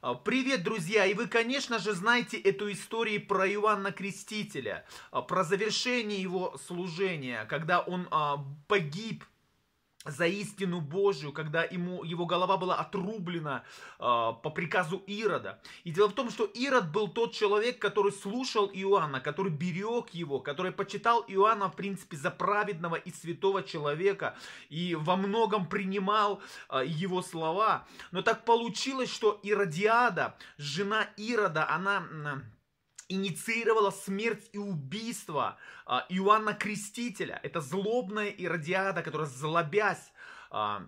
А, Привет, друзья! И вы, конечно же, знаете эту историю про Иоанна Крестителя, а, про завершение его служения, когда он а, погиб за истину Божию, когда ему, его голова была отрублена э, по приказу Ирода. И дело в том, что Ирод был тот человек, который слушал Иоанна, который берег его, который почитал Иоанна, в принципе, за праведного и святого человека, и во многом принимал э, его слова. Но так получилось, что Иродиада, жена Ирода, она... Э, инициировала смерть и убийство а, Иоанна Крестителя. Это злобная Иродиада, которая злобясь а,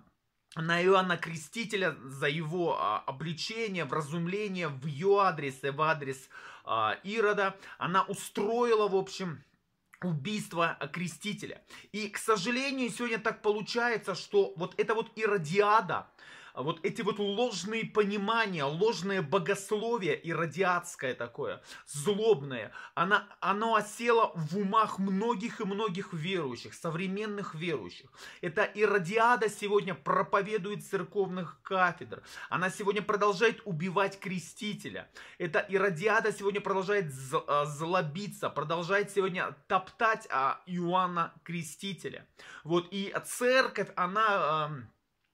на Иоанна Крестителя за его а, обличение, вразумление в ее адрес и в адрес а, Ирода, она устроила, в общем, убийство а, крестителя. И, к сожалению, сегодня так получается, что вот эта вот иродиада, а вот эти вот ложные понимания, ложное богословие иродиатское такое, злобное, она, оно осело в умах многих и многих верующих, современных верующих. Это иродиада сегодня проповедует церковных кафедр. Она сегодня продолжает убивать крестителя. Это иродиада сегодня продолжает а, злобиться, продолжает сегодня топтать а, Иоанна Крестителя. Вот, и церковь, она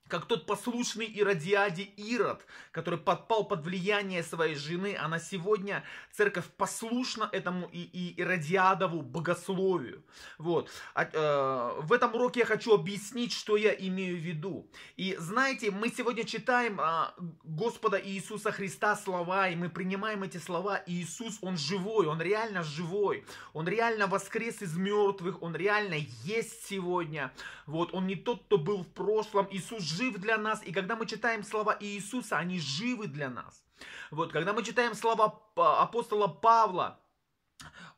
как тот послушный Иродиаде Ирод, который подпал под влияние своей жены, она сегодня, церковь послушна этому и, и Иродиадову богословию. Вот. А, э, в этом уроке я хочу объяснить, что я имею в виду. И знаете, мы сегодня читаем э, Господа Иисуса Христа слова, и мы принимаем эти слова. Иисус, Он живой, Он реально живой, Он реально воскрес из мертвых, Он реально есть сегодня. Вот. Он не тот, кто был в прошлом. Иисус жив для нас. И когда мы читаем слова Иисуса, они живы для нас. Вот, когда мы читаем слова а, апостола Павла,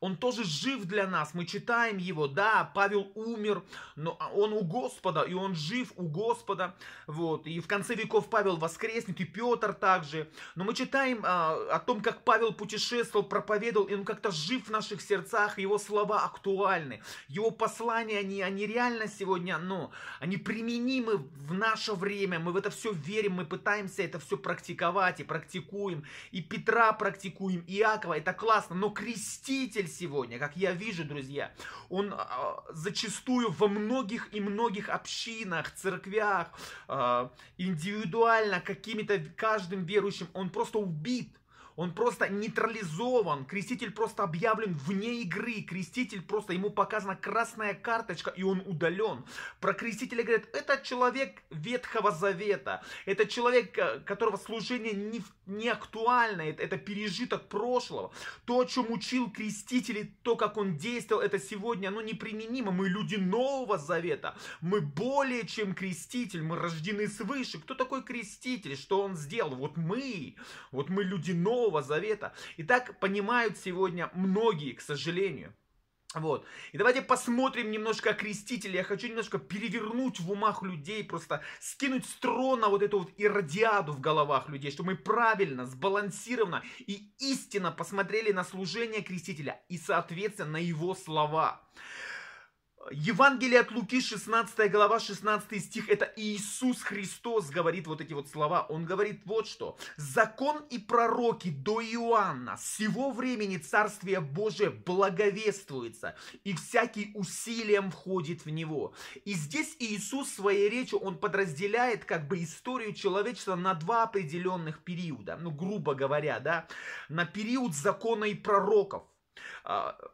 он тоже жив для нас, мы читаем его, да, Павел умер, но он у Господа, и он жив у Господа, вот, и в конце веков Павел воскреснет, и Петр также, но мы читаем а, о том, как Павел путешествовал, проповедовал, и он как-то жив в наших сердцах, его слова актуальны, его послания, они, они реально сегодня, но ну, они применимы в наше время, мы в это все верим, мы пытаемся это все практиковать и практикуем, и Петра практикуем, и Иакова, это классно, но крестить мститель сегодня, как я вижу, друзья, он а, зачастую во многих и многих общинах, церквях, а, индивидуально какими-то каждым верующим, он просто убит он просто нейтрализован, креститель просто объявлен вне игры, креститель просто, ему показана красная карточка, и он удален. Про крестителя говорят, это человек Ветхого Завета, это человек, э, которого служение не, не актуально, это, это пережиток прошлого. То, о чем учил креститель, то, как он действовал, это сегодня, оно неприменимо. Мы люди Нового Завета, мы более чем креститель, мы рождены свыше. Кто такой креститель? Что он сделал? Вот мы, вот мы люди Нового Нового Завета. И так понимают сегодня многие, к сожалению. Вот. И давайте посмотрим немножко о Я хочу немножко перевернуть в умах людей, просто скинуть с трона вот эту вот иродиаду в головах людей, чтобы мы правильно, сбалансированно и истинно посмотрели на служение крестителя и, соответственно, на его слова. Евангелие от Луки, 16 глава, 16 стих, это Иисус Христос говорит вот эти вот слова. Он говорит вот что. «Закон и пророки до Иоанна сего времени Царствие Божие благовествуется, и всякий усилием входит в него». И здесь Иисус своей речью, он подразделяет как бы историю человечества на два определенных периода, ну грубо говоря, да, на период закона и пророков а, –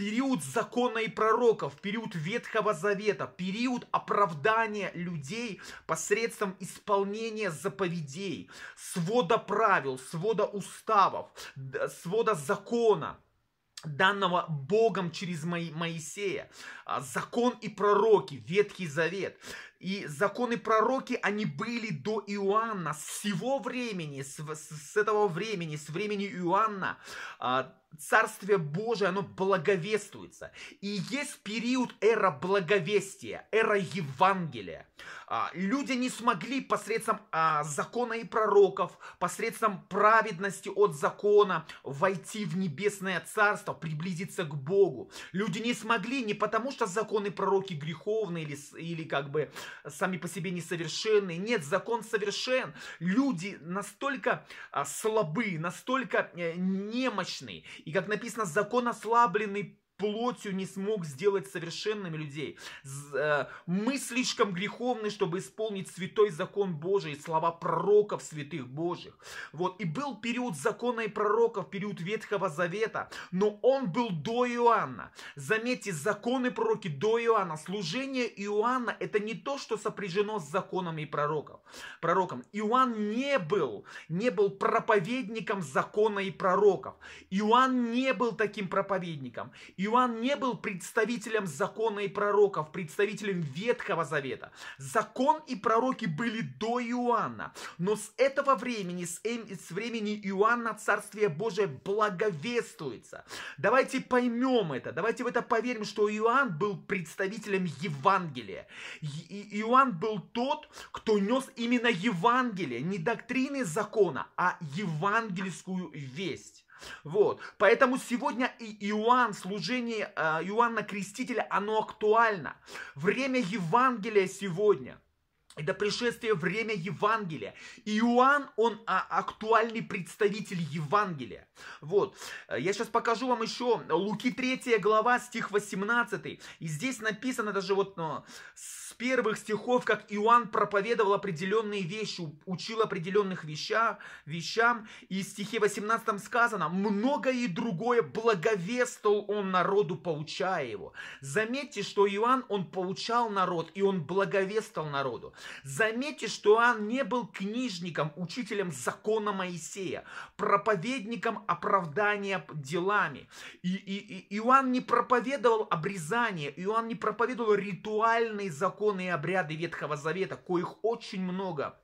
период закона и пророков, период Ветхого Завета, период оправдания людей посредством исполнения заповедей, свода правил, свода уставов, свода закона данного Богом через Моисея. А, закон и пророки, Ветхий Завет. И законы пророки, они были до Иоанна, с всего времени, с, с этого времени, с времени Иоанна, а, Царствие Божие, оно благовествуется. И есть период эра благовестия, эра Евангелия. А, люди не смогли посредством а, закона и пророков, посредством праведности от закона войти в небесное царство, приблизиться к Богу. Люди не смогли не потому, что законы пророки греховны или, или как бы сами по себе несовершенны. Нет, закон совершен. Люди настолько а, слабы, настолько э, немощные и как написано, закон ослабленный плотью не смог сделать совершенными людей. Э, мы слишком греховны, чтобы исполнить святой закон Божий, слова пророков святых Божьих. Вот. И был период закона и пророков, период Ветхого Завета, но он был до Иоанна. Заметьте, законы пророки до Иоанна. Служение Иоанна это не то, что сопряжено с законами и пророков. пророком. Иоанн не был, не был проповедником закона и пророков. Иоанн не был таким проповедником. Иоанн Иоанн не был представителем закона и пророков, представителем Ветхого Завета. Закон и пророки были до Иоанна. Но с этого времени, с, эм, с времени Иоанна Царствие Божие благовествуется. Давайте поймем это, давайте в это поверим, что Иоанн был представителем Евангелия. И Иоанн был тот, кто нес именно Евангелие, не доктрины закона, а евангельскую весть. Вот. Поэтому сегодня и Иоанн, служение э, Иоанна Крестителя, оно актуально. Время Евангелия сегодня – это пришествие время Евангелия. Иоанн, он а, актуальный представитель Евангелия. Вот. Я сейчас покажу вам еще Луки 3 глава, стих 18. И здесь написано даже вот ну, с первых стихов, как Иоанн проповедовал определенные вещи, учил определенных веща вещам. И в стихе 18 сказано, многое и другое благовествовал он народу, получая его. Заметьте, что Иоанн, он получал народ, и он благовествовал народу. Заметьте, что Иоанн не был книжником, учителем закона Моисея, проповедником оправдания делами. И, и, и Иоанн не проповедовал обрезание, Иоанн не проповедовал ритуальные законы и обряды Ветхого Завета, коих очень много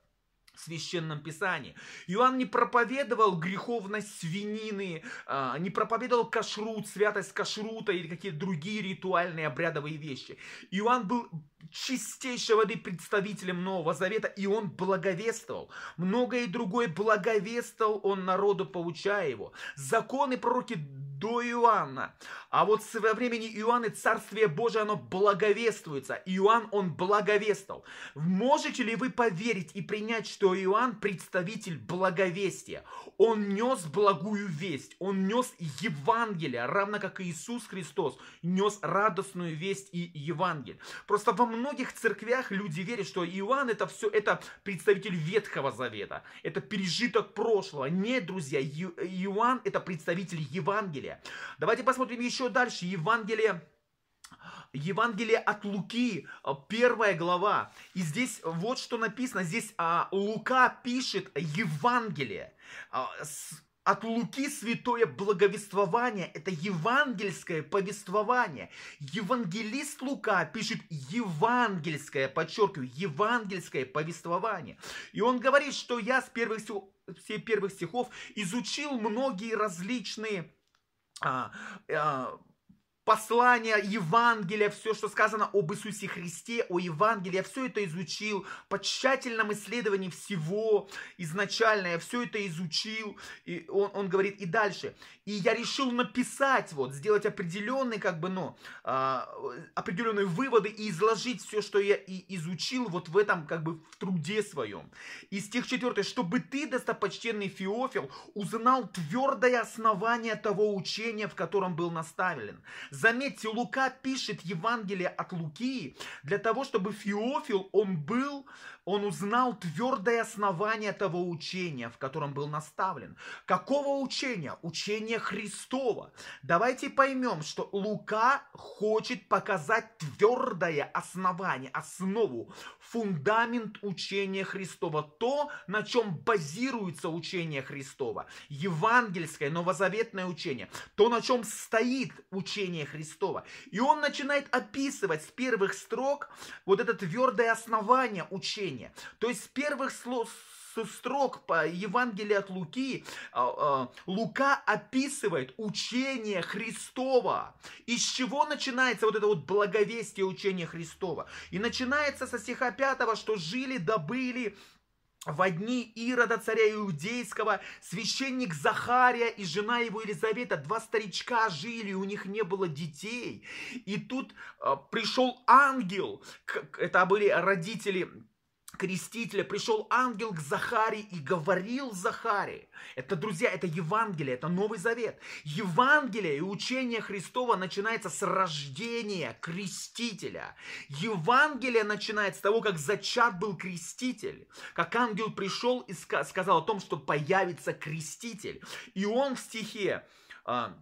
в Священном Писании. Иоанн не проповедовал греховность свинины, а, не проповедовал кашрут, святость кашрута или какие-то другие ритуальные обрядовые вещи. Иоанн был чистейшей воды представителем Нового Завета, и он благовествовал. Многое другое благовествовал он народу, получая его. Законы пророки до Иоанна. А вот со времени Иоанна Царствие Божие, оно благовествуется. Иоанн, он благовествовал. Можете ли вы поверить и принять, что Иоанн представитель благовестия? Он нес благую весть, он нес Евангелие, равно как и Иисус Христос нес радостную весть и Евангелие. Просто во многих церквях люди верят, что Иоанн это все, это представитель Ветхого Завета, это пережиток прошлого. Нет, друзья, Иоанн это представитель Евангелия. Давайте посмотрим еще дальше. Евангелие Евангелие от Луки, первая глава. И здесь вот что написано. Здесь а, Лука пишет Евангелие. А, с, от Луки святое благовествование – это евангельское повествование. Евангелист Лука пишет евангельское, подчеркиваю, евангельское повествование. И он говорит, что я с первых, все первых стихов изучил многие различные а, а, послания, Евангелия, все, что сказано об Иисусе Христе, о Евангелии, я все это изучил, по тщательном исследовании всего изначально, я все это изучил, и он, он говорит, и дальше, и я решил написать, вот, сделать определенные, как бы, ну, а, определенные выводы и изложить все, что я и изучил вот в этом, как бы, в труде своем. И стих 4, чтобы ты, достопочтенный Феофил, узнал твердое основание того учения, в котором был наставлен, Заметьте, Лука пишет Евангелие от Луки для того, чтобы Феофил, он был он узнал твердое основание того учения, в котором был наставлен. Какого учения? Учения Христова. Давайте поймем, что Лука хочет показать твердое основание, основу, фундамент учения Христова, то, на чем базируется учение Христова, евангельское, новозаветное учение, то, на чем стоит учение Христова. И он начинает описывать с первых строк вот это твердое основание учения, откровения. То есть с первых слов, строк по Евангелию от Луки, а, а, Лука описывает учение Христова. Из чего начинается вот это вот благовестие учения Христова? И начинается со стиха 5, что жили, добыли, в одни Ирода, царя Иудейского, священник Захария и жена его Елизавета, два старичка жили, у них не было детей. И тут э, пришел ангел, это были родители Крестителя, пришел ангел к Захаре и говорил Захаре. Это, друзья, это Евангелие, это Новый Завет. Евангелие и учение Христова начинается с рождения крестителя. Евангелие начинается с того, как зачат был креститель. Как ангел пришел и сказал о том, что появится креститель. И он в стихе... А,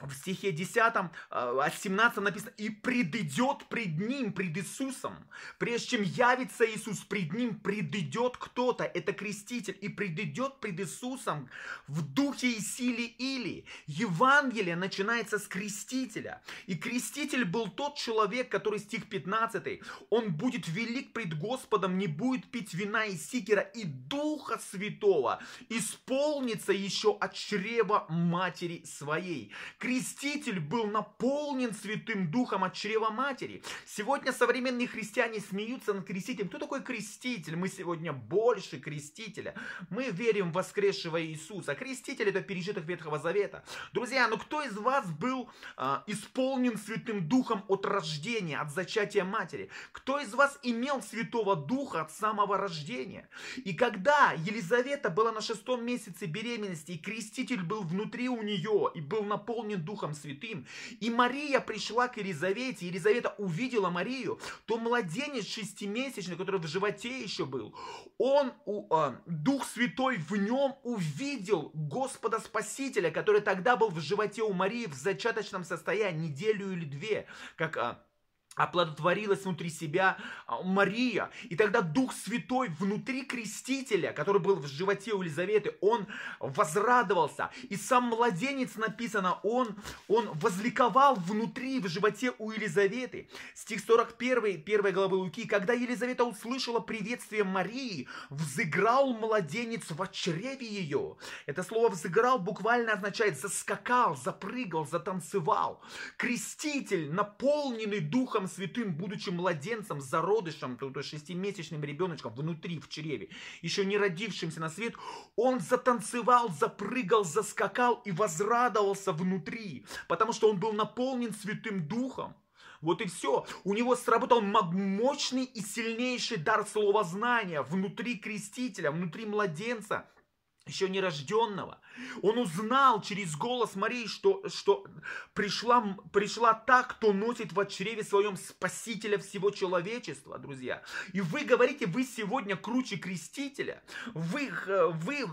в стихе 10, э, от 17 написано, «И предыдет пред ним, пред Иисусом». Прежде чем явится Иисус, пред ним предыдет кто-то, это креститель, и предыдет пред Иисусом в духе и силе Или. Евангелие начинается с крестителя. И креститель был тот человек, который, стих 15, «Он будет велик пред Господом, не будет пить вина и сикера, и Духа Святого исполнится еще от чрева матери своей». Креститель был наполнен Святым Духом от чрева матери. Сегодня современные христиане смеются над крестителем. Кто такой креститель? Мы сегодня больше крестителя. Мы верим в воскресшего Иисуса. Креститель это пережиток Ветхого Завета. Друзья, ну кто из вас был э, исполнен Святым Духом от рождения, от зачатия матери? Кто из вас имел Святого Духа от самого рождения? И когда Елизавета была на шестом месяце беременности, и креститель был внутри у нее и был наполнен Духом Святым, и Мария пришла к Елизавете, Елизавета увидела Марию, то младенец шестимесячный, который в животе еще был, он, а, Дух Святой в нем увидел Господа Спасителя, который тогда был в животе у Марии в зачаточном состоянии неделю или две, как а, оплодотворилась внутри себя а, Мария. И тогда Дух Святой внутри крестителя, который был в животе у Елизаветы, он возрадовался. И сам младенец, написано, он, он возликовал внутри, в животе у Елизаветы. Стих 41, 1 главы Луки. Когда Елизавета услышала приветствие Марии, взыграл младенец в чреве ее. Это слово «взыграл» буквально означает «заскакал», «запрыгал», «затанцевал». Креститель, наполненный Духом Духом Святым, будучи младенцем, зародышем, то, есть шестимесячным ребеночком внутри, в чреве, еще не родившимся на свет, он затанцевал, запрыгал, заскакал и возрадовался внутри, потому что он был наполнен Святым Духом. Вот и все. У него сработал мощный и сильнейший дар слова знания внутри крестителя, внутри младенца – еще нерожденного. Он узнал через голос Марии, что, что пришла, пришла та, кто носит в чреве своем спасителя всего человечества, друзья. И вы говорите, вы сегодня круче крестителя. Вы, э, вы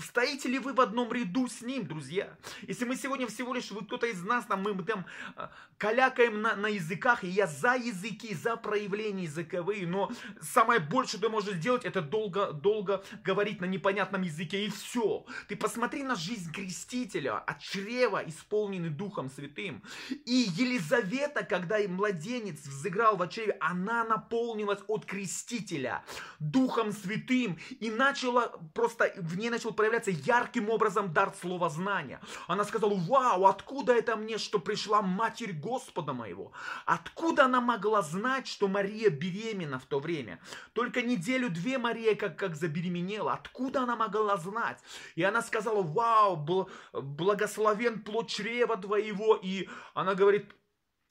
стоите ли вы в одном ряду с ним, друзья? Если мы сегодня всего лишь, вот кто-то из нас, там, мы там а, калякаем на, на языках, и я за языки, за проявление языковые, но самое большее, что ты можешь сделать, это долго, долго говорить на непонятном языке, и все. Ты посмотри на жизнь крестителя, от чрева, исполненный Духом Святым. И Елизавета, когда и младенец взыграл в чреве, она наполнилась от крестителя Духом Святым и начала просто, в ней начал проявляется ярким образом дар слова знания. Она сказала, вау, откуда это мне, что пришла Матерь Господа моего? Откуда она могла знать, что Мария беременна в то время? Только неделю-две Мария как, как забеременела. Откуда она могла знать? И она сказала, вау, бл- благословен плод чрева твоего. И она говорит,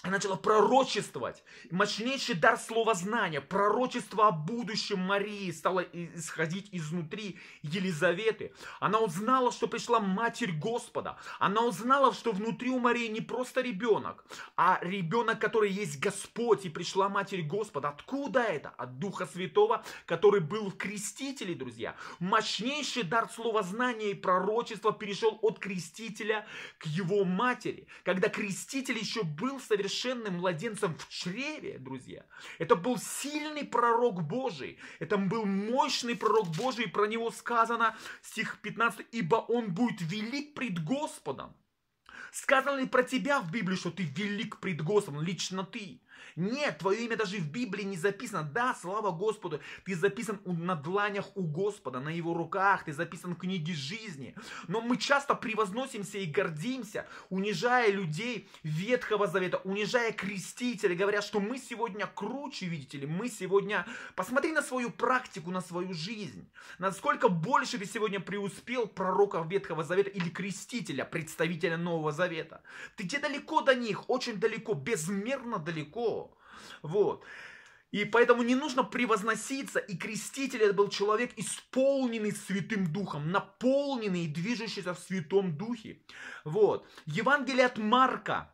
начала пророчествовать. Мощнейший дар слова знания, пророчество о будущем Марии стало исходить изнутри Елизаветы. Она узнала, что пришла Матерь Господа. Она узнала, что внутри у Марии не просто ребенок, а ребенок, который есть Господь, и пришла Матерь Господа. Откуда это? От Духа Святого, который был в крестителе, друзья. Мощнейший дар слова знания и пророчества перешел от крестителя к его матери, когда креститель еще был совершенно совершенным младенцем в чреве, друзья. Это был сильный пророк Божий. Это был мощный пророк Божий. Про него сказано, стих 15, «Ибо он будет велик пред Господом». Сказано ли про тебя в Библии, что ты велик пред Господом, лично ты? Нет, твое имя даже в Библии не записано. Да, слава Господу, ты записан на дланях у Господа, на его руках, ты записан в книге жизни. Но мы часто превозносимся и гордимся, унижая людей Ветхого Завета, унижая крестителей, говоря, что мы сегодня круче, видите ли, мы сегодня... Посмотри на свою практику, на свою жизнь. Насколько больше ты сегодня преуспел пророка Ветхого Завета или крестителя, представителя Нового Завета. Ты где далеко до них, очень далеко, безмерно далеко. Вот. И поэтому не нужно превозноситься. И креститель это был человек, исполненный Святым Духом, наполненный и движущийся в Святом Духе. Вот. Евангелие от Марка,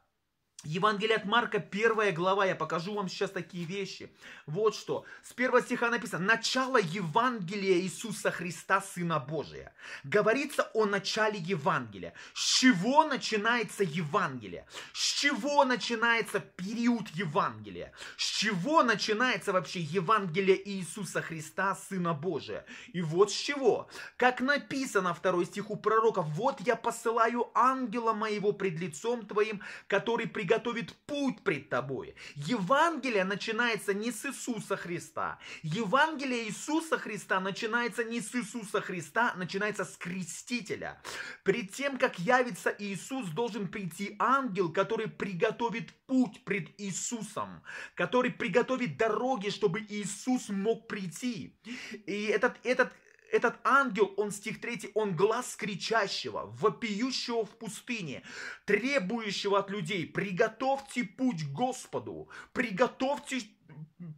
Евангелие от Марка, первая глава, я покажу вам сейчас такие вещи. Вот что, с первого стиха написано, начало Евангелия Иисуса Христа, Сына Божия. Говорится о начале Евангелия. С чего начинается Евангелие? С чего начинается период Евангелия? С чего начинается вообще Евангелие Иисуса Христа, Сына Божия? И вот с чего. Как написано второй стих у пророка, вот я посылаю ангела моего пред лицом твоим, который при готовит путь пред тобой. Евангелие начинается не с Иисуса Христа. Евангелие Иисуса Христа начинается не с Иисуса Христа, начинается с крестителя. Перед тем, как явится Иисус, должен прийти ангел, который приготовит путь пред Иисусом, который приготовит дороги, чтобы Иисус мог прийти. И этот, этот этот ангел, он стих 3, он глаз кричащего, вопиющего в пустыне, требующего от людей, приготовьте путь Господу, приготовьте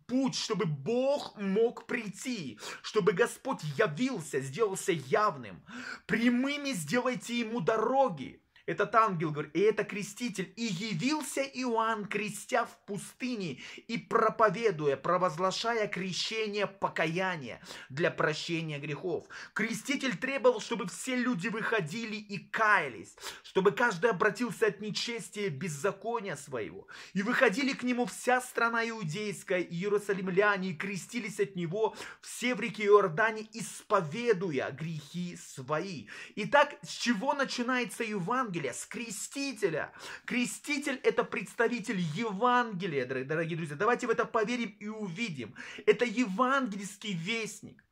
путь, чтобы Бог мог прийти, чтобы Господь явился, сделался явным. Прямыми сделайте ему дороги, этот ангел, говорит, и это креститель. И явился Иоанн, крестя в пустыне и проповедуя, провозглашая крещение покаяния для прощения грехов. Креститель требовал, чтобы все люди выходили и каялись, чтобы каждый обратился от нечестия беззакония своего. И выходили к нему вся страна иудейская, и иерусалимляне, и крестились от него все в реке Иордане, исповедуя грехи свои. Итак, с чего начинается Евангелие? Евангелия, с крестителя. Креститель – это представитель Евангелия, дорогие друзья. Давайте в это поверим и увидим. Это евангельский вестник.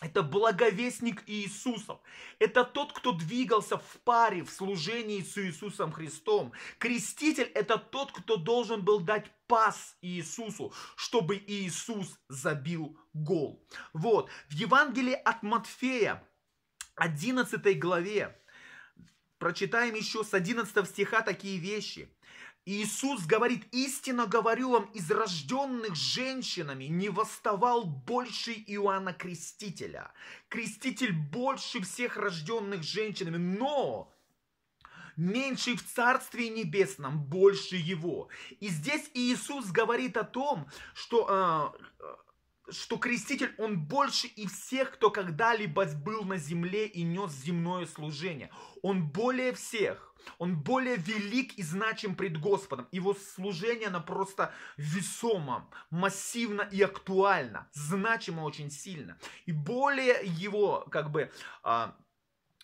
Это благовестник Иисусов. Это тот, кто двигался в паре в служении с Иисусом Христом. Креститель – это тот, кто должен был дать пас Иисусу, чтобы Иисус забил гол. Вот, в Евангелии от Матфея, 11 главе, Прочитаем еще с 11 стиха такие вещи. Иисус говорит, истинно говорю вам, из рожденных женщинами не восставал больше Иоанна Крестителя. Креститель больше всех рожденных женщинами, но меньше в Царстве Небесном, больше его. И здесь Иисус говорит о том, что э, что креститель, он больше и всех, кто когда-либо был на земле и нес земное служение. Он более всех, он более велик и значим пред Господом. Его служение, оно просто весомо, массивно и актуально, значимо очень сильно. И более его, как бы, а,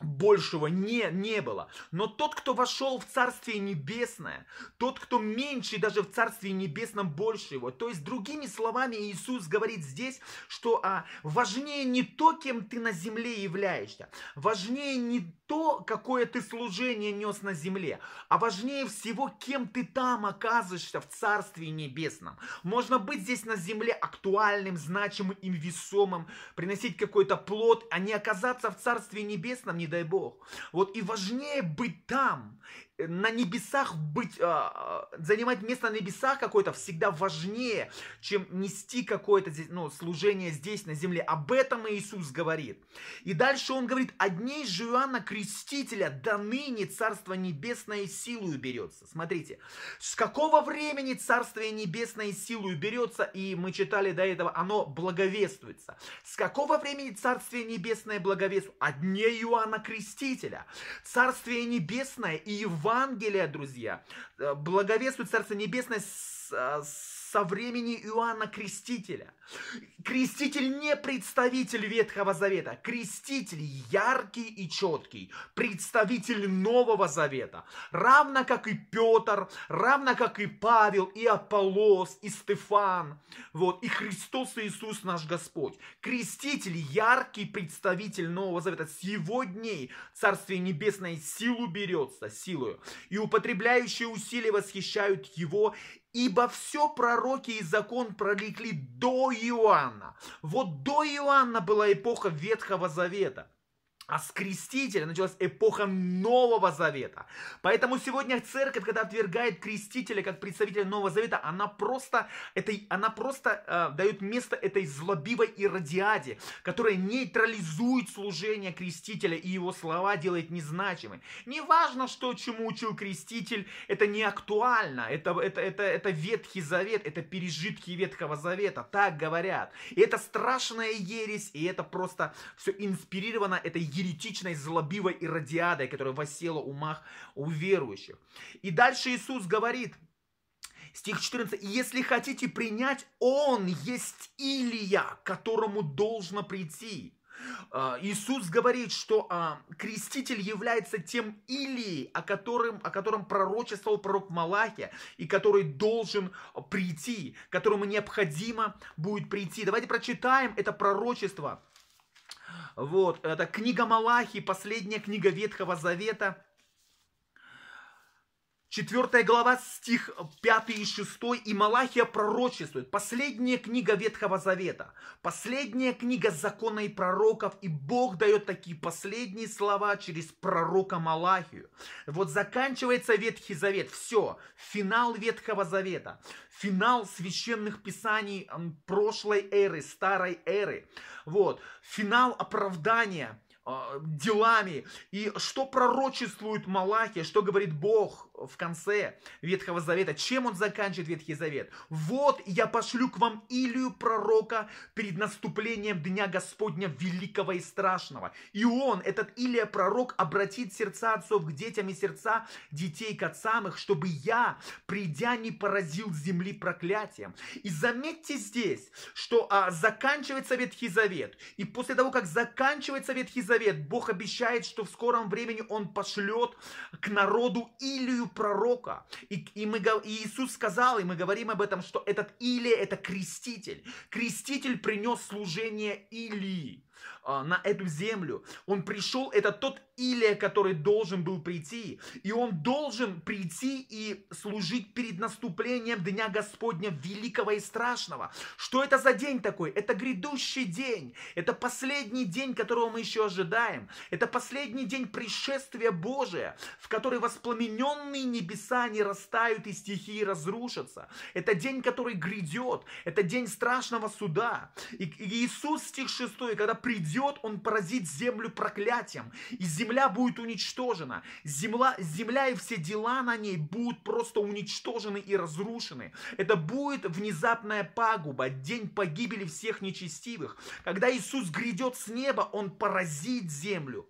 большего не, не было. Но тот, кто вошел в Царствие Небесное, тот, кто меньше даже в Царстве Небесном больше его. То есть, другими словами, Иисус говорит здесь, что а, важнее не то, кем ты на земле являешься, важнее не то, какое ты служение нес на земле, а важнее всего, кем ты там оказываешься в Царстве Небесном. Можно быть здесь на земле актуальным, значимым и весомым, приносить какой-то плод, а не оказаться в Царстве Небесном, не дай Бог. Вот и важнее быть там на небесах быть, а, а, занимать место на небесах какое-то всегда важнее, чем нести какое-то ну, служение здесь, на земле. Об этом Иисус говорит. И дальше он говорит, одней же Иоанна Крестителя до ныне Царство Небесное силою берется. Смотрите, с какого времени Царство Небесное силою берется, и мы читали до этого, оно благовествуется. С какого времени Царствие Небесное благовествует? Одней Иоанна Крестителя. Царствие Небесное и Евангелие Евангелие, друзья, э, благовествует Царство Небесное с, э, с со времени Иоанна Крестителя. Креститель не представитель Ветхого Завета. Креститель яркий и четкий, представитель Нового Завета. Равно как и Петр, равно как и Павел, и Аполлос, и Стефан. Вот, и Христос Иисус наш Господь. Креститель яркий представитель Нового Завета. С его дней Царствие Небесное силу берется, силою. И употребляющие усилия восхищают его Ибо все пророки и закон пролегли до Иоанна. Вот до Иоанна была эпоха Ветхого Завета – а с крестителя началась эпоха Нового Завета. Поэтому сегодня церковь, когда отвергает крестителя как представителя Нового Завета, она просто, это она просто э, дает место этой злобивой иродиаде, которая нейтрализует служение крестителя и его слова делает незначимым. Неважно, что чему учил креститель, это не актуально. Это, это, это, это Ветхий Завет, это пережитки Ветхого Завета, так говорят. И это страшная ересь, и это просто все инспирировано этой еретичной злобивой иродиадой, которая восела умах у верующих. И дальше Иисус говорит, Стих 14. «Если хотите принять, Он есть Илия, которому должно прийти». А, Иисус говорит, что а, креститель является тем Илией, о котором, о котором пророчествовал пророк Малахия, и который должен прийти, которому необходимо будет прийти. Давайте прочитаем это пророчество вот, это книга Малахи, последняя книга Ветхого Завета. 4 глава, стих 5 и 6, и Малахия пророчествует. Последняя книга Ветхого Завета, последняя книга закона и пророков, и Бог дает такие последние слова через пророка Малахию. Вот заканчивается Ветхий Завет, все, финал Ветхого Завета, финал священных писаний прошлой эры, старой эры, вот, финал оправдания, а, делами. И что пророчествует Малахия, что говорит Бог в конце Ветхого Завета. Чем он заканчивает Ветхий Завет? «Вот я пошлю к вам Илию пророка перед наступлением Дня Господня великого и страшного». И он, этот Илия пророк, обратит сердца отцов к детям и сердца детей к отцам их, чтобы я, придя, не поразил земли проклятием. И заметьте здесь, что а, заканчивается Ветхий Завет. И после того, как заканчивается Ветхий Завет, Бог обещает, что в скором времени Он пошлет к народу Илию пророка. И, и, мы, и Иисус сказал, и мы говорим об этом, что этот Илия – это креститель. Креститель принес служение Илии а, на эту землю. Он пришел, это тот Илия, который должен был прийти. И он должен прийти и служить перед наступлением Дня Господня великого и страшного. Что это за день такой? Это грядущий день. Это последний день, которого мы еще ожидаем. Это последний день пришествия Божия, в который воспламененные небеса не растают и стихии разрушатся. Это день, который грядет. Это день страшного суда. И Иисус, стих 6, когда придет, он поразит землю проклятием. И земля земля будет уничтожена. Земля, земля и все дела на ней будут просто уничтожены и разрушены. Это будет внезапная пагуба, день погибели всех нечестивых. Когда Иисус грядет с неба, Он поразит землю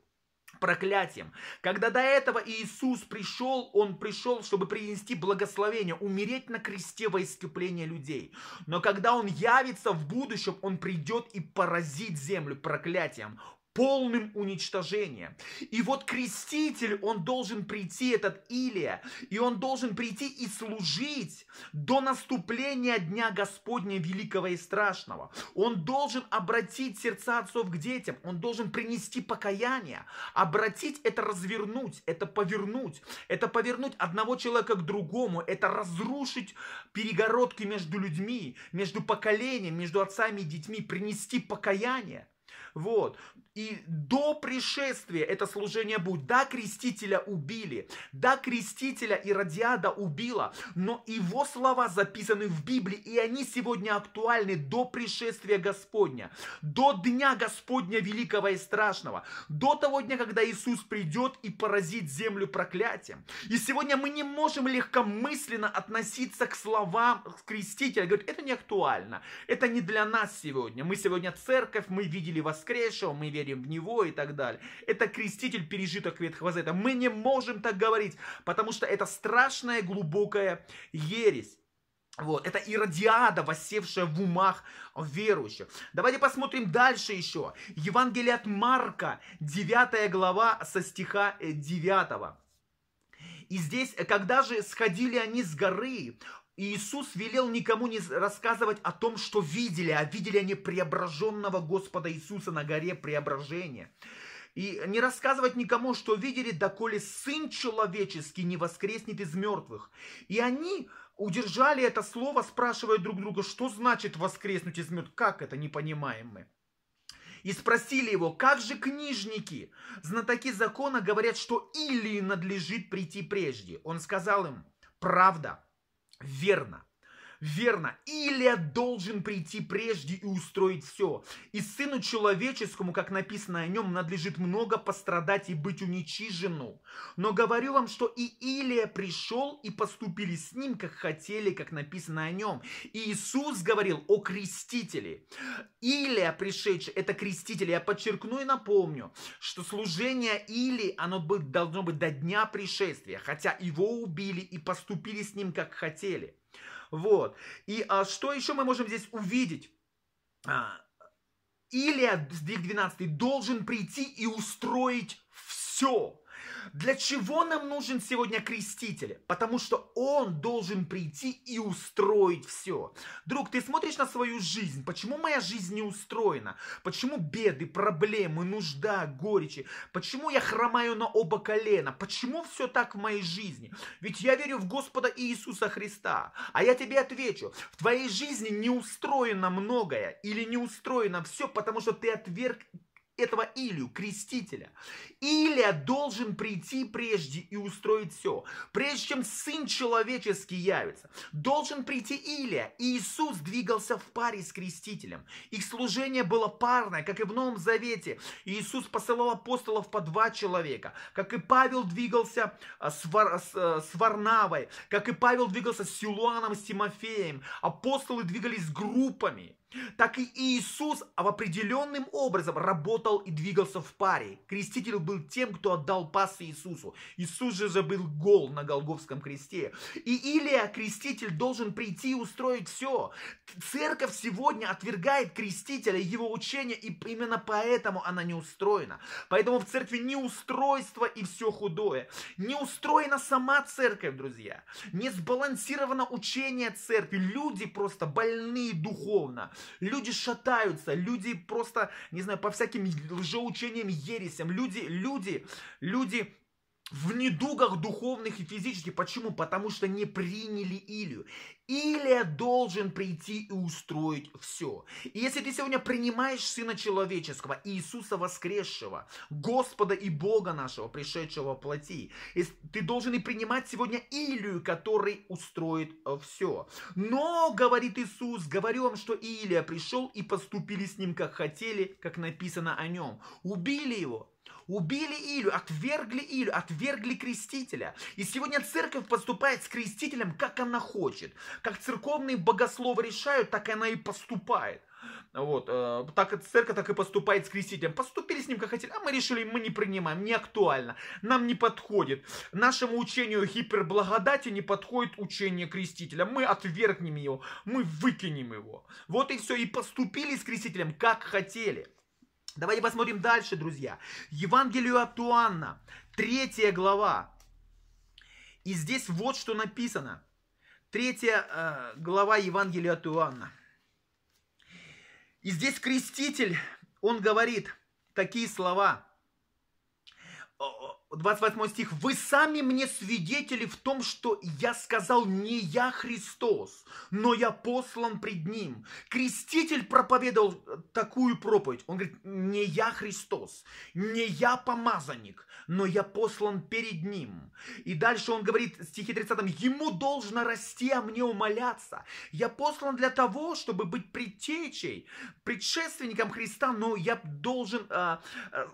проклятием. Когда до этого Иисус пришел, Он пришел, чтобы принести благословение, умереть на кресте во искупление людей. Но когда Он явится в будущем, Он придет и поразит землю проклятием полным уничтожением. И вот креститель, он должен прийти, этот Илия, и он должен прийти и служить до наступления Дня Господня Великого и Страшного. Он должен обратить сердца отцов к детям, он должен принести покаяние. Обратить – это развернуть, это повернуть, это повернуть одного человека к другому, это разрушить перегородки между людьми, между поколениями, между отцами и детьми, принести покаяние – вот. И до пришествия это служение будет. Да, крестителя убили. Да, крестителя Иродиада убила. Но его слова записаны в Библии, и они сегодня актуальны до пришествия Господня. До дня Господня великого и страшного. До того дня, когда Иисус придет и поразит землю проклятием. И сегодня мы не можем легкомысленно относиться к словам крестителя. Говорит, это не актуально. Это не для нас сегодня. Мы сегодня церковь, мы видели воскресенье воскресшего, мы верим в Него и так далее. Это креститель пережиток Ветхого Завета. Мы не можем так говорить, потому что это страшная глубокая ересь. Вот, это иродиада, воссевшая в умах верующих. Давайте посмотрим дальше еще. Евангелие от Марка, 9 глава со стиха 9. Э, и здесь, когда же сходили они с горы, Иисус велел никому не рассказывать о том, что видели, а видели они преображенного Господа Иисуса на горе преображения. И не рассказывать никому, что видели, доколе Сын Человеческий не воскреснет из мертвых. И они удержали это слово, спрашивая друг друга, что значит воскреснуть из мертвых, как это, не понимаем мы. И спросили его, как же книжники, знатоки закона говорят, что Илии надлежит прийти прежде. Он сказал им, правда, верно. Верно, Илия должен прийти прежде и устроить все. И сыну человеческому, как написано о нем, надлежит много пострадать и быть уничижену. Но говорю вам, что и Илия пришел и поступили с ним, как хотели, как написано о нем. И Иисус говорил о крестителе. Илия, пришедший, это креститель. Я подчеркну и напомню, что служение Или, оно должно быть до дня пришествия, хотя его убили и поступили с ним, как хотели. Вот. И а, что еще мы можем здесь увидеть? А, Илия, стих 12, должен прийти и устроить все. Для чего нам нужен сегодня креститель? Потому что он должен прийти и устроить все. Друг, ты смотришь на свою жизнь. Почему моя жизнь не устроена? Почему беды, проблемы, нужда, горечи? Почему я хромаю на оба колена? Почему все так в моей жизни? Ведь я верю в Господа Иисуса Христа. А я тебе отвечу. В твоей жизни не устроено многое или не устроено все, потому что ты отверг этого Илью, крестителя. Илья должен прийти прежде и устроить все, прежде чем Сын Человеческий явится. Должен прийти Илья, и Иисус двигался в паре с крестителем. Их служение было парное, как и в Новом Завете. Иисус посылал апостолов по два человека, как и Павел двигался а, с, Вар, а, а, с, Варнавой, как и Павел двигался с Силуаном, с Тимофеем. Апостолы двигались группами так и Иисус в определенным образом работал и двигался в паре. Креститель был тем, кто отдал пас Иисусу. Иисус же забыл гол на Голговском кресте. И Илия, креститель, должен прийти и устроить все. Церковь сегодня отвергает крестителя, его учение, и именно поэтому она не устроена. Поэтому в церкви не устройство и все худое. Не устроена сама церковь, друзья. Не сбалансировано учение церкви. Люди просто больные духовно. Люди шатаются, люди просто, не знаю, по всяким лжеучениям, ересям. Люди, люди, люди в недугах духовных и физических. Почему? Потому что не приняли Илию или должен прийти и устроить все. И если ты сегодня принимаешь Сына Человеческого, Иисуса Воскресшего, Господа и Бога нашего, пришедшего в плоти, ты должен и принимать сегодня Илию, который устроит э, все. Но, говорит Иисус, говорю вам, что Илия пришел и поступили с ним, как хотели, как написано о нем. Убили его, Убили Илю, отвергли Илю, отвергли крестителя. И сегодня церковь поступает с крестителем, как она хочет как церковные богословы решают, так и она и поступает. Вот, э, так церковь так и поступает с крестителем. Поступили с ним как хотели, а мы решили, мы не принимаем, не актуально, нам не подходит. Нашему учению гиперблагодати не подходит учение крестителя. Мы отвергнем его, мы выкинем его. Вот и все, и поступили с крестителем как хотели. Давайте посмотрим дальше, друзья. Евангелию от Иоанна, третья глава. И здесь вот что написано – Третья э, глава Евангелия от Иоанна. И здесь креститель, он говорит такие слова – 28 стих. «Вы сами мне свидетели в том, что я сказал, не я Христос, но я послан пред Ним». Креститель проповедовал такую проповедь. Он говорит, не я Христос, не я помазанник, но я послан перед Ним. И дальше он говорит в стихе 30, «Ему должно расти, а мне умоляться. Я послан для того, чтобы быть предтечей, предшественником Христа, но я должен...» э, э,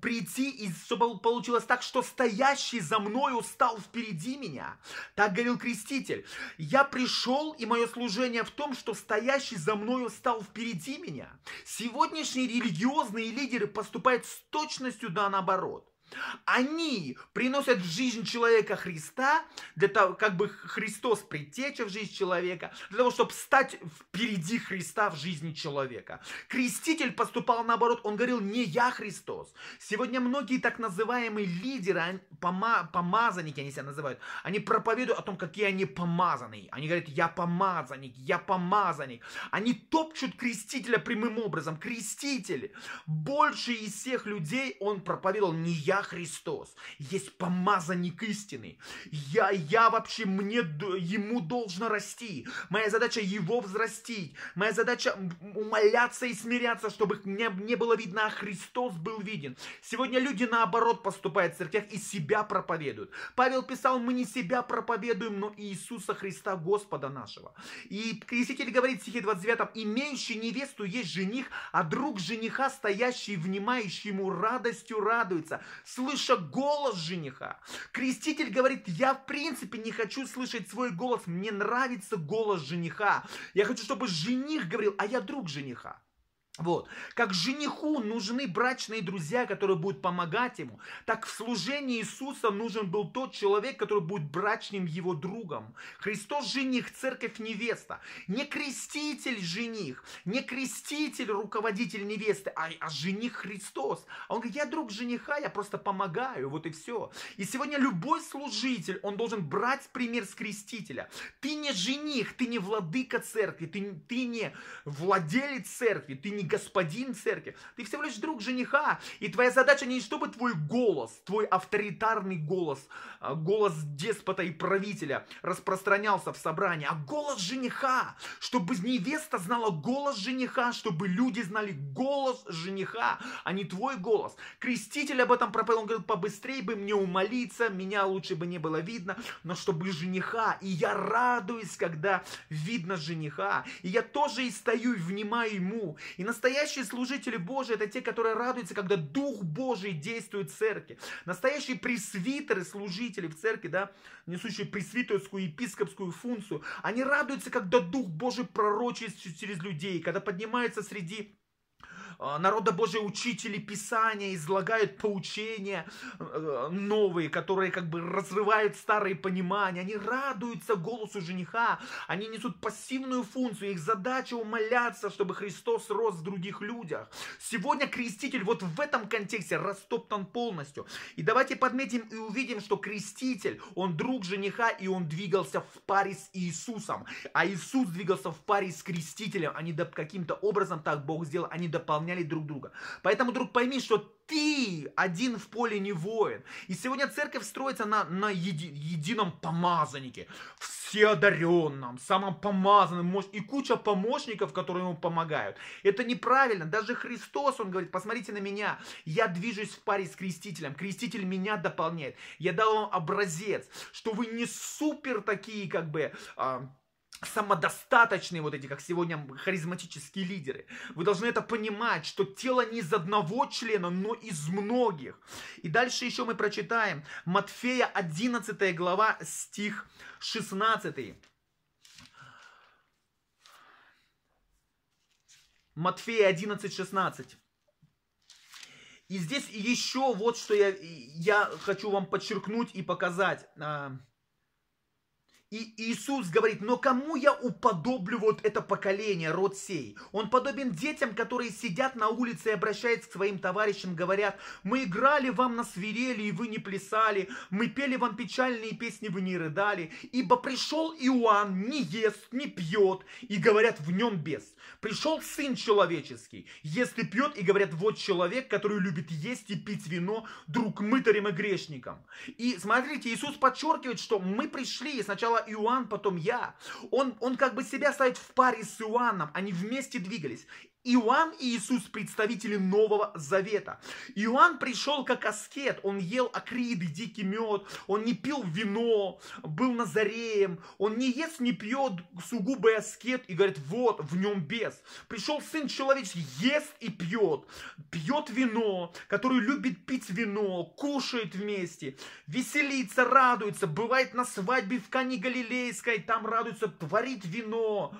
прийти, и чтобы получилось так, что стоящий за мною стал впереди меня. Так говорил креститель. Я пришел, и мое служение в том, что стоящий за мною стал впереди меня. Сегодняшние религиозные лидеры поступают с точностью да наоборот – они приносят жизнь человека Христа, для того, как бы Христос притеча в жизнь человека, для того, чтобы стать впереди Христа в жизни человека. Креститель поступал наоборот, он говорил, не я Христос. Сегодня многие так называемые лидеры, помазанники они себя называют, они проповедуют о том, какие они помазанные. Они говорят, я помазанник, я помазанник. Они топчут крестителя прямым образом. Креститель, больше из всех людей он проповедовал, не я я Христос, есть помазанник истины. Я, я вообще, мне, ему должно расти. Моя задача его взрастить. Моя задача умоляться и смиряться, чтобы мне не было видно, а Христос был виден. Сегодня люди наоборот поступают в церквях и себя проповедуют. Павел писал, мы не себя проповедуем, но Иисуса Христа, Господа нашего. И Креститель говорит в стихе 29, имеющий невесту есть жених, а друг жениха, стоящий, внимающий ему радостью радуется слыша голос жениха. Креститель говорит, я в принципе не хочу слышать свой голос, мне нравится голос жениха. Я хочу, чтобы жених говорил, а я друг жениха. Вот. Как жениху нужны брачные друзья, которые будут помогать ему, так в служении Иисуса нужен был тот человек, который будет брачным его другом. Христос жених, церковь невеста. Не креститель жених, не креститель руководитель невесты, а, а жених Христос. А он говорит, я друг жениха, я просто помогаю, вот и все. И сегодня любой служитель, он должен брать пример с крестителя. Ты не жених, ты не владыка церкви, ты, ты не владелец церкви, ты не господин церкви. Ты всего лишь друг жениха. И твоя задача не чтобы твой голос, твой авторитарный голос, а, голос деспота и правителя распространялся в собрании, а голос жениха, чтобы невеста знала голос жениха, чтобы люди знали голос жениха, а не твой голос. Креститель об этом проповедовал, он говорит, побыстрее бы мне умолиться, меня лучше бы не было видно, но чтобы жениха, и я радуюсь, когда видно жениха, и я тоже и стою и внимаю ему, и на Настоящие служители Божии – это те, которые радуются, когда Дух Божий действует в церкви. Настоящие пресвитеры, служители в церкви, да, несущие пресвитерскую, епископскую функцию, они радуются, когда Дух Божий пророчит через людей, когда поднимается среди а, народа Божия учители Писания излагают поучения э, новые, которые как бы разрывают старые понимания. Они радуются голосу жениха, они несут пассивную функцию, их задача умоляться, чтобы Христос рос в других людях. Сегодня креститель вот в этом контексте растоптан полностью. И давайте подметим и увидим, что креститель, он друг жениха, и он двигался в паре с Иисусом. А Иисус двигался в паре с крестителем, они а каким-то образом, так Бог сделал, они а дополняли дополняли друг друга. Поэтому, друг, пойми, что ты один в поле не воин. И сегодня церковь строится на, на еди, едином помазаннике, всеодаренном, самом помазанном, мощ... и куча помощников, которые ему помогают. Это неправильно. Даже Христос, он говорит, посмотрите на меня, я движусь в паре с крестителем, креститель меня дополняет. Я дал вам образец, что вы не супер такие, как бы... А, самодостаточные вот эти, как сегодня харизматические лидеры. Вы должны это понимать, что тело не из одного члена, но из многих. И дальше еще мы прочитаем Матфея 11 глава, стих 16. Матфея 11, 16. И здесь еще вот что я, я хочу вам подчеркнуть и показать. А, и Иисус говорит, но кому я уподоблю вот это поколение, род сей? Он подобен детям, которые сидят на улице и обращаются к своим товарищам, говорят, мы играли вам на свирели, и вы не плясали, мы пели вам печальные песни, вы не рыдали, ибо пришел Иоанн, не ест, не пьет, и говорят, в нем бес. Пришел Сын Человеческий, ест и пьет, и говорят, вот человек, который любит есть и пить вино, друг мытарем и грешником. И смотрите, Иисус подчеркивает, что мы пришли, и сначала Иоанн, потом я. Он, он как бы себя ставит в паре с Иоанном, они вместе двигались. Иоанн и Иисус представители Нового Завета. Иоанн пришел как аскет, он ел акриды, дикий мед, он не пил вино, был назареем, он не ест, не пьет сугубый аскет и говорит, вот, в нем бес. Пришел Сын Человеческий, ест и пьет, пьет вино, который любит пить вино, кушает вместе, веселится, радуется, бывает на свадьбе в Кане Галилейской, там радуется, творит вино,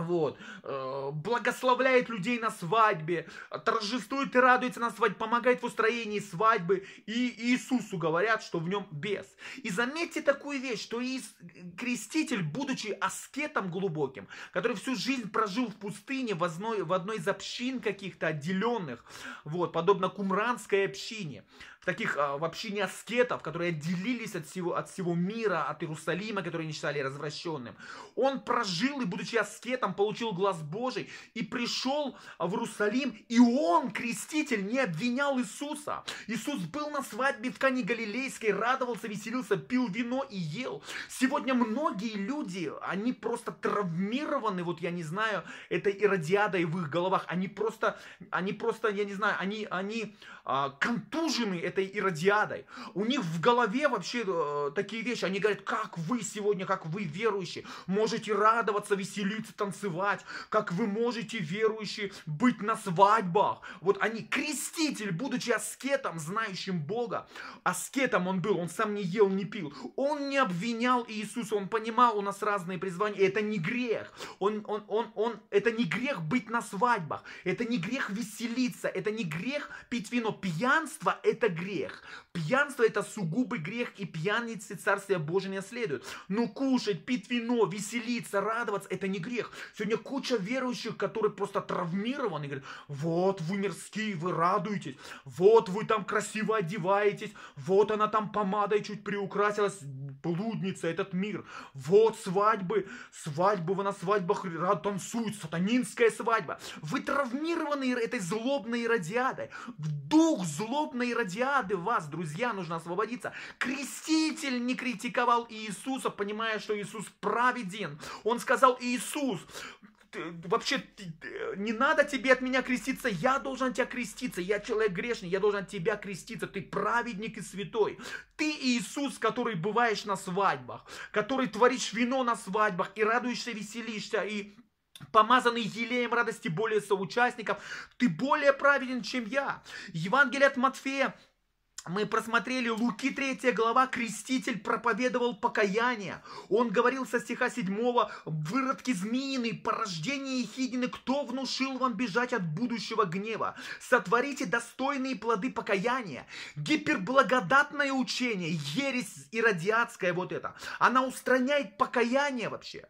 вот, э, благословляет людей на свадьбе, торжествует и радуется на свадьбе, помогает в устроении свадьбы, и Иисусу говорят, что в нем бес. И заметьте такую вещь, что Иис... креститель, будучи аскетом глубоким, который всю жизнь прожил в пустыне, в одной, в одной из общин каких-то отделенных, вот, подобно кумранской общине, в таких а, в общине аскетов, которые отделились от всего, от всего мира, от Иерусалима, которые они считали развращенным. Он прожил и, будучи аскетом, получил глаз Божий и пришел в Иерусалим, и он, креститель, не обвинял Иисуса. Иисус был на свадьбе в Кане Галилейской, радовался, веселился, пил вино и ел. Сегодня многие люди, они просто травмированы, вот я не знаю, этой иродиадой в их головах. Они просто, они просто, я не знаю, они, они а, контужены этой иродиадой. У них в голове вообще э, такие вещи. Они говорят, как вы сегодня, как вы верующие, можете радоваться, веселиться, танцевать, как вы можете, верующие, быть на свадьбах. Вот они, креститель, будучи аскетом, знающим Бога, аскетом он был, он сам не ел, не пил. Он не обвинял Иисуса, он понимал, у нас разные призвания, это не грех. Он, он, он, он, это не грех быть на свадьбах, это не грех веселиться, это не грех пить вино. Пьянство это грех грех. Пьянство это сугубый грех, и пьяницы Царствия Божие не следуют. Но кушать, пить вино, веселиться, радоваться, это не грех. Сегодня куча верующих, которые просто травмированы, говорят, вот вы мирские, вы радуетесь, вот вы там красиво одеваетесь, вот она там помадой чуть приукрасилась, блудница, этот мир. Вот свадьбы, свадьбы, вы на свадьбах танцуют, сатанинская свадьба. Вы травмированы этой злобной радиадой. Дух злобной радиады Чады вас, друзья, нужно освободиться. Креститель не критиковал Иисуса, понимая, что Иисус праведен. Он сказал, Иисус, ты, вообще ты, э, не надо тебе от меня креститься, я должен тебя креститься, я человек грешный, я должен от тебя креститься, ты праведник и святой. Ты Иисус, который бываешь на свадьбах, который творишь вино на свадьбах и радуешься, веселишься, и помазанный елеем радости более соучастников, ты более праведен, чем я. Евангелие от Матфея, мы просмотрели Луки 3 глава, креститель проповедовал покаяние. Он говорил со стиха 7, выродки змеиный, порождение Ехидины, кто внушил вам бежать от будущего гнева? Сотворите достойные плоды покаяния. Гиперблагодатное учение, ересь иродиатская вот это, она устраняет покаяние вообще.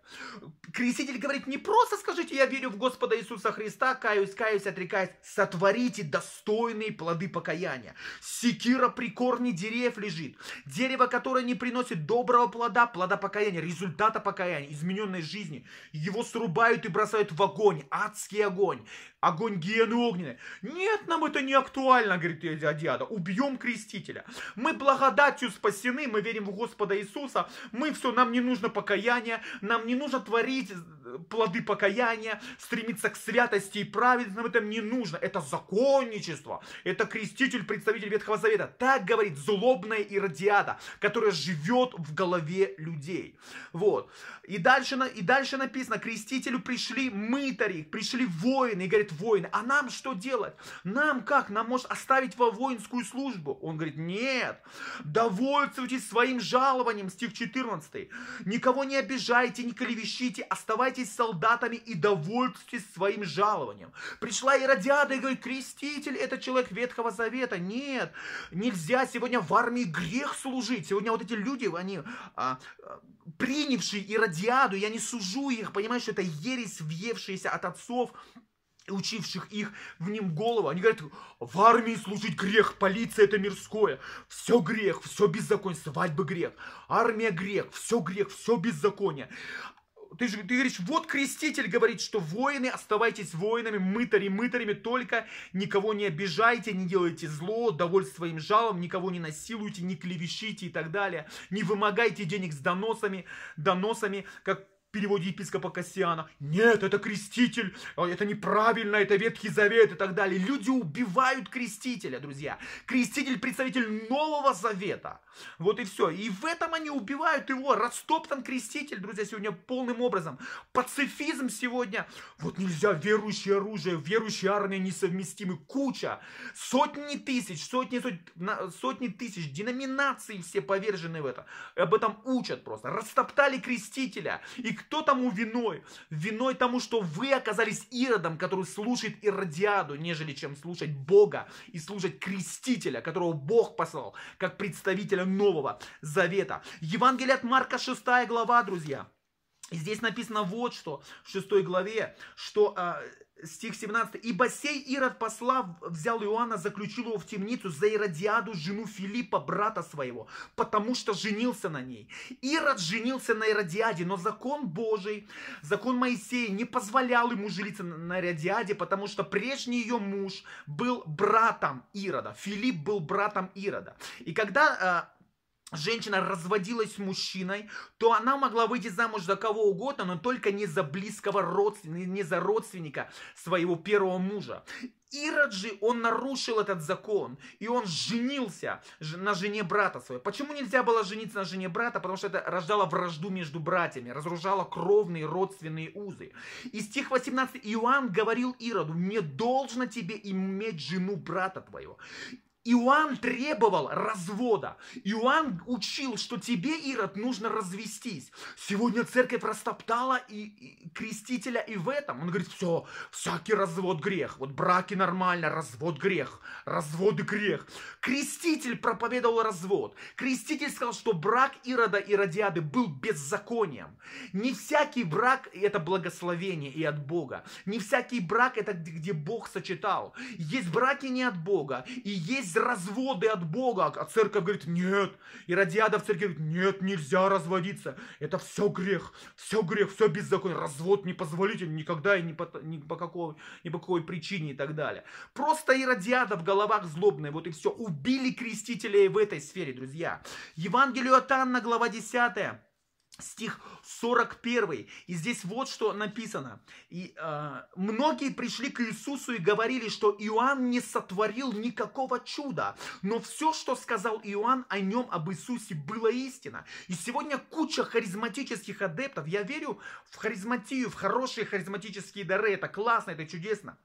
Креститель говорит, не просто скажите, я верю в Господа Иисуса Христа, каюсь, каюсь, отрекаюсь, сотворите достойные плоды покаяния. Секир мира при корне деревьев лежит. Дерево, которое не приносит доброго плода, плода покаяния, результата покаяния, измененной жизни. Его срубают и бросают в огонь, адский огонь, огонь гены огненной. Нет, нам это не актуально, говорит Диада. Убьем крестителя. Мы благодатью спасены, мы верим в Господа Иисуса. Мы все, нам не нужно покаяние, нам не нужно творить э, плоды покаяния, стремиться к святости и праведности. Нам это не нужно. Это законничество. Это креститель, представитель Ветхого Завета. Так говорит злобная Иродиада, которая живет в голове людей. Вот. И дальше, и дальше написано, крестителю пришли мытари, пришли воины. И говорит, воины, а нам что делать? Нам как? Нам может оставить во воинскую службу? Он говорит, нет. Довольствуйтесь своим жалованием, стих 14. Никого не обижайте, не колевещите, оставайтесь солдатами и довольствуйтесь своим жалованием. Пришла Иродиада и говорит, креститель это человек Ветхого Завета. Нет, Нельзя сегодня в армии грех служить. Сегодня вот эти люди, они а, принявшие иродиаду, я не сужу их, понимаешь, что это ересь, въевшаяся от отцов, учивших их в ним голову, они говорят, в армии служить грех, полиция это мирское, все грех, все беззаконие, свадьбы грех, армия грех, все грех, все беззаконие ты же ты говоришь, вот креститель говорит, что воины, оставайтесь воинами, мытари, мытарями, только никого не обижайте, не делайте зло, своим жалом, никого не насилуйте, не клевещите и так далее, не вымогайте денег с доносами, доносами, как в переводе епископа Кассиана. Нет, это креститель, это неправильно, это Ветхий Завет и так далее. Люди убивают крестителя, друзья. Креститель представитель Нового Завета. Вот и все. И в этом они убивают его. Растоптан креститель, друзья, сегодня полным образом. Пацифизм сегодня. Вот нельзя верующее оружие, верующие армии несовместимы. Куча. Сотни тысяч, сотни, сотни, сотни тысяч деноминаций все повержены в это. Об этом учат просто. Растоптали крестителя. И кто тому виной? Виной тому, что вы оказались Иродом, который слушает Иродиаду, нежели чем слушать Бога и слушать Крестителя, которого Бог послал, как представителя Нового Завета. Евангелие от Марка 6 глава, друзья. И здесь написано вот что, в 6 главе, что... А, стих 17. «Ибо сей Ирод послав, взял Иоанна, заключил его в темницу за Иродиаду, жену Филиппа, брата своего, потому что женился на ней. Ирод женился на Иродиаде, но закон Божий, закон Моисея не позволял ему жениться на Иродиаде, потому что прежний ее муж был братом Ирода. Филипп был братом Ирода. И когда а, женщина разводилась с мужчиной, то она могла выйти замуж за кого угодно, но только не за близкого родственника, не за родственника своего первого мужа. Ирод же, он нарушил этот закон, и он женился на жене брата своего. Почему нельзя было жениться на жене брата? Потому что это рождало вражду между братьями, разрушало кровные родственные узы. И стих 18 Иоанн говорил Ироду, не должно тебе иметь жену брата твоего. Иоанн требовал развода. Иоанн учил, что тебе, Ирод, нужно развестись. Сегодня церковь растоптала и, и крестителя и в этом. Он говорит, все, всякий развод грех. Вот браки нормально, развод грех. Разводы грех. Креститель проповедовал развод. Креститель сказал, что брак Ирода и Родиады был беззаконием. Не всякий брак – это благословение и от Бога. Не всякий брак – это где Бог сочетал. Есть браки не от Бога, и есть разводы от Бога, а церковь говорит, нет. И радиада в церкви говорит, нет, нельзя разводиться. Это все грех, все грех, все беззаконие. Развод не позволителен никогда и ни по, ни по, какой, ни по какой причине и так далее. Просто и радиада в головах злобная, вот и все. Убили крестителей в этой сфере, друзья. Евангелие от Анна, глава 10 стих 41. И здесь вот что написано. И, э, многие пришли к Иисусу и говорили, что Иоанн не сотворил никакого чуда, но все, что сказал Иоанн о нем, об Иисусе, было истина. И сегодня куча харизматических адептов. Я верю в харизматию, в хорошие харизматические дары. Это классно, это чудесно.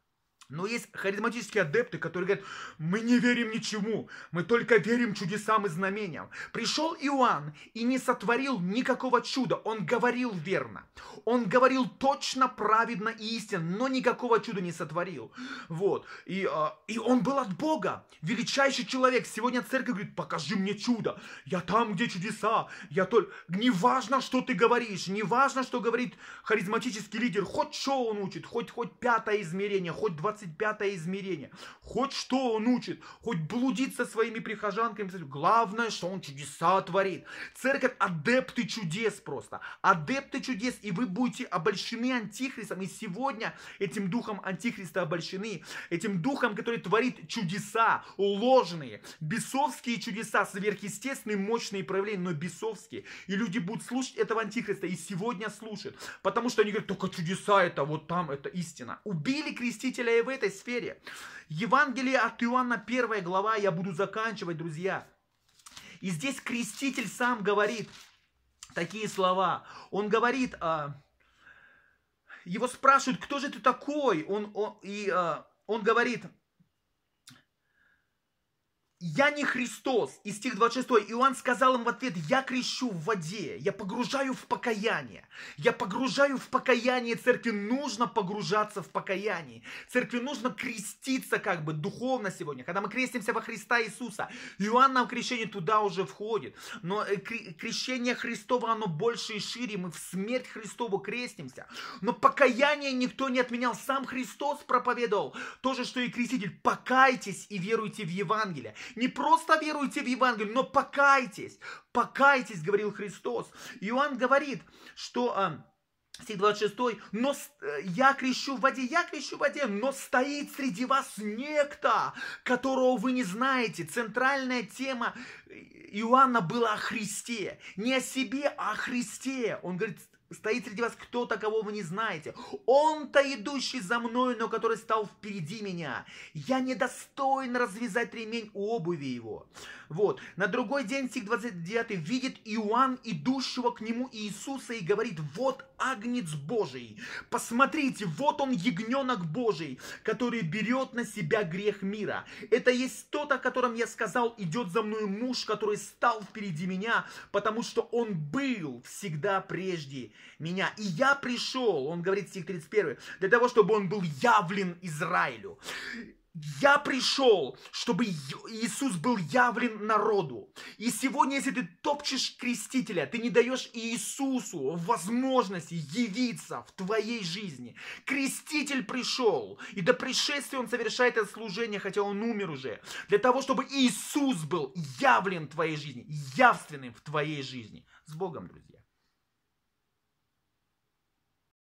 Но есть харизматические адепты, которые говорят, мы не верим ничему, мы только верим чудесам и знамениям. Пришел Иоанн и не сотворил никакого чуда, он говорил верно, он говорил точно, праведно и истинно, но никакого чуда не сотворил. Вот, и, э, и он был от Бога, величайший человек. Сегодня церковь говорит, покажи мне чудо, я там, где чудеса, я только... Не важно, что ты говоришь, не важно, что говорит харизматический лидер, хоть что он учит, хоть, хоть пятое измерение, хоть два. 25 измерение. Хоть что он учит, хоть блудит со своими прихожанками. Главное, что он чудеса творит. Церковь адепты чудес просто. Адепты чудес, и вы будете обольщены антихристом. И сегодня этим духом антихриста обольщены. Этим духом, который творит чудеса, ложные, бесовские чудеса, сверхъестественные, мощные проявления, но бесовские. И люди будут слушать этого антихриста, и сегодня слушают. Потому что они говорят, только чудеса это, вот там это истина. Убили крестителя Евангелия в этой сфере. Евангелие от Иоанна 1 глава, я буду заканчивать, друзья. И здесь креститель сам говорит такие слова. Он говорит, а, его спрашивают, кто же ты такой? Он, он, и а, он говорит, я не Христос. И стих 26. Иоанн сказал им в ответ, я крещу в воде, я погружаю в покаяние. Я погружаю в покаяние. Церкви нужно погружаться в покаяние. Церкви нужно креститься как бы духовно сегодня. Когда мы крестимся во Христа Иисуса, Иоанн нам крещение туда уже входит. Но э, крещение Христово, оно больше и шире. Мы в смерть Христову крестимся. Но покаяние никто не отменял. Сам Христос проповедовал то же, что и креститель. Покайтесь и веруйте в Евангелие. Не просто веруйте в Евангелие, но покайтесь. Покайтесь, говорил Христос. Иоанн говорит, что... А, стих 26. «Но э, я крещу в воде, я крещу в воде, но стоит среди вас некто, которого вы не знаете». Центральная тема Иоанна была о Христе. Не о себе, а о Христе. Он говорит, Стоит среди вас кто-то, кого вы не знаете. Он-то идущий за мной, но который стал впереди меня. Я недостоин развязать ремень у обуви его. Вот. На другой день, стих 29, видит Иоанн, идущего к нему Иисуса, и говорит, вот агнец Божий. Посмотрите, вот он, ягненок Божий, который берет на себя грех мира. Это есть тот, о котором я сказал, идет за мной муж, который стал впереди меня, потому что он был всегда прежде меня. И я пришел, он говорит, стих 31, для того, чтобы он был явлен Израилю. Я пришел, чтобы Иисус был явлен народу. И сегодня, если ты топчешь крестителя, ты не даешь Иисусу возможности явиться в твоей жизни. Креститель пришел, и до пришествия он совершает это служение, хотя он умер уже, для того, чтобы Иисус был явлен в твоей жизни, явственным в твоей жизни. С Богом, друзья!